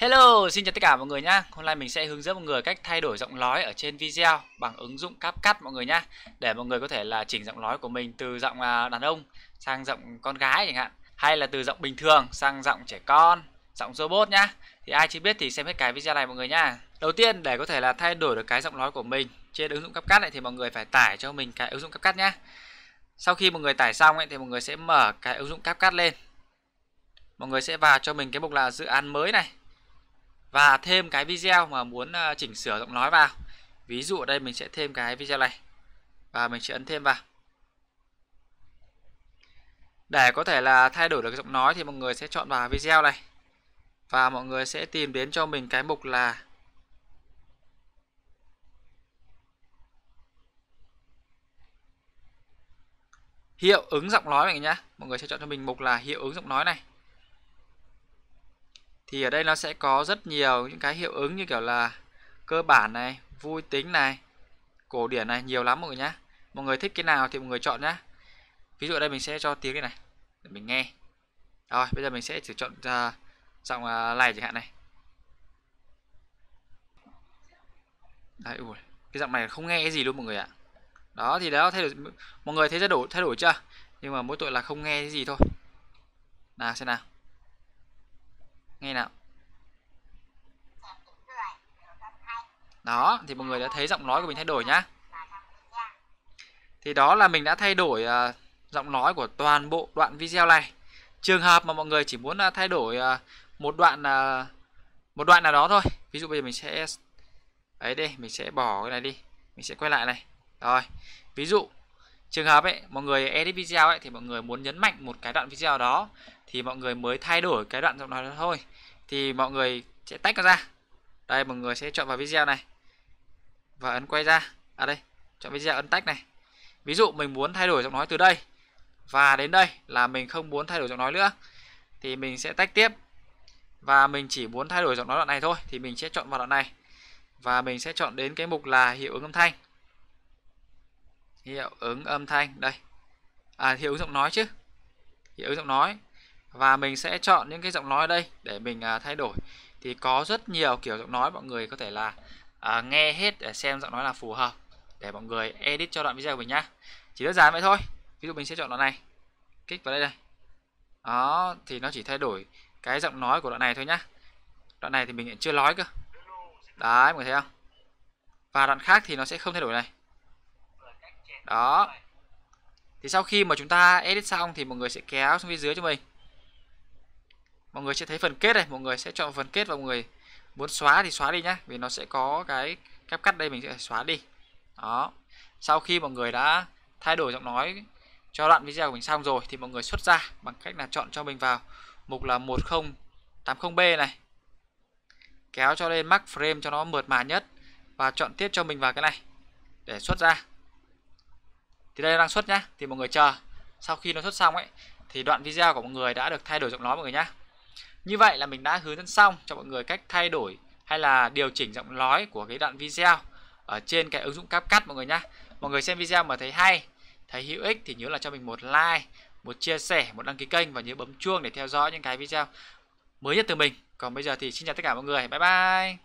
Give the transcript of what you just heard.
Hello, xin chào tất cả mọi người nhé. Hôm nay mình sẽ hướng dẫn mọi người cách thay đổi giọng nói ở trên video bằng ứng dụng CapCut mọi người nhé. Để mọi người có thể là chỉnh giọng nói của mình từ giọng à, đàn ông sang giọng con gái chẳng hạn, hay là từ giọng bình thường sang giọng trẻ con, giọng robot nhá. Thì ai chưa biết thì xem hết cái video này mọi người nhá. Đầu tiên để có thể là thay đổi được cái giọng nói của mình trên ứng dụng CapCut này thì mọi người phải tải cho mình cái ứng dụng CapCut nhá. Sau khi mọi người tải xong ấy thì mọi người sẽ mở cái ứng dụng CapCut lên. Mọi người sẽ vào cho mình cái mục là dự án mới này và thêm cái video mà muốn ờ, chỉnh sửa giọng nói vào ví dụ ở đây mình sẽ thêm cái video này và mình sẽ ấn thêm vào để có thể là thay đổi được giọng nói thì mọi người sẽ chọn vào video này và mọi người sẽ tìm đến cho mình cái mục là hiệu ứng giọng nói này người nhá mọi người sẽ chọn cho mình mục là hiệu ứng giọng nói này thì ở đây nó sẽ có rất nhiều những cái hiệu ứng như kiểu là cơ bản này vui tính này cổ điển này nhiều lắm mọi người nhé mọi người thích cái nào thì mọi người chọn nhá ví dụ ở đây mình sẽ cho tiếng cái này để mình nghe rồi bây giờ mình sẽ thử chọn uh, giọng uh, này chẳng hạn này đấy ui cái giọng này không nghe cái gì luôn mọi người ạ đó thì đó thay đổi mọi người thấy rất đổi thay đổi chưa nhưng mà mỗi tội là không nghe cái gì thôi nào xem nào nghe nào đó thì mọi người đã thấy giọng nói của mình thay đổi nhá thì đó là mình đã thay đổi uh, giọng nói của toàn bộ đoạn video này trường hợp mà mọi người chỉ muốn uh, thay đổi uh, một đoạn uh, một đoạn nào đó thôi ví dụ bây giờ mình sẽ ấy đây mình sẽ bỏ cái này đi mình sẽ quay lại này rồi ví dụ trường hợp ấy mọi người edit video ấy thì mọi người muốn nhấn mạnh một cái đoạn video đó thì mọi người mới thay đổi cái đoạn giọng nói đó thôi thì mọi người sẽ tách nó ra đây mọi người sẽ chọn vào video này và ấn quay ra à đây chọn video ấn tách này ví dụ mình muốn thay đổi giọng nói từ đây và đến đây là mình không muốn thay đổi giọng nói nữa thì mình sẽ tách tiếp và mình chỉ muốn thay đổi giọng nói đoạn này thôi thì mình sẽ chọn vào đoạn này và mình sẽ chọn đến cái mục là hiệu ứng âm thanh hiệu ứng âm thanh đây à, hiệu ứng giọng nói chứ hiệu ứng giọng nói và mình sẽ chọn những cái giọng nói đây để mình à, thay đổi thì có rất nhiều kiểu giọng nói mọi người có thể là à, nghe hết để xem giọng nói là phù hợp để mọi người edit cho đoạn video của mình nhá chỉ đơn giản vậy thôi ví dụ mình sẽ chọn đoạn này kích vào đây đây đó thì nó chỉ thay đổi cái giọng nói của đoạn này thôi nhá đoạn này thì mình chưa nói cơ đấy mọi người thấy không và đoạn khác thì nó sẽ không thay đổi này đó thì sau khi mà chúng ta edit xong thì mọi người sẽ kéo xuống phía dưới cho mình mọi người sẽ thấy phần kết này mọi người sẽ chọn phần kết và mọi người muốn xóa thì xóa đi nhá vì nó sẽ có cái cắt cắt đây mình sẽ xóa đi đó sau khi mọi người đã thay đổi giọng nói cho đoạn video của mình xong rồi thì mọi người xuất ra bằng cách là chọn cho mình vào mục là 1080 b này kéo cho lên max frame cho nó mượt mà nhất và chọn tiếp cho mình vào cái này để xuất ra thì đây đang xuất nhá thì mọi người chờ sau khi nó xuất xong ấy thì đoạn video của mọi người đã được thay đổi giọng nói mọi người nhá như vậy là mình đã hướng dẫn xong cho mọi người cách thay đổi hay là điều chỉnh giọng nói của cái đoạn video ở trên cái ứng dụng CapCut mọi người nhá mọi người xem video mà thấy hay thấy hữu ích thì nhớ là cho mình một like một chia sẻ một đăng ký kênh và nhớ bấm chuông để theo dõi những cái video mới nhất từ mình còn bây giờ thì xin chào tất cả mọi người bye bye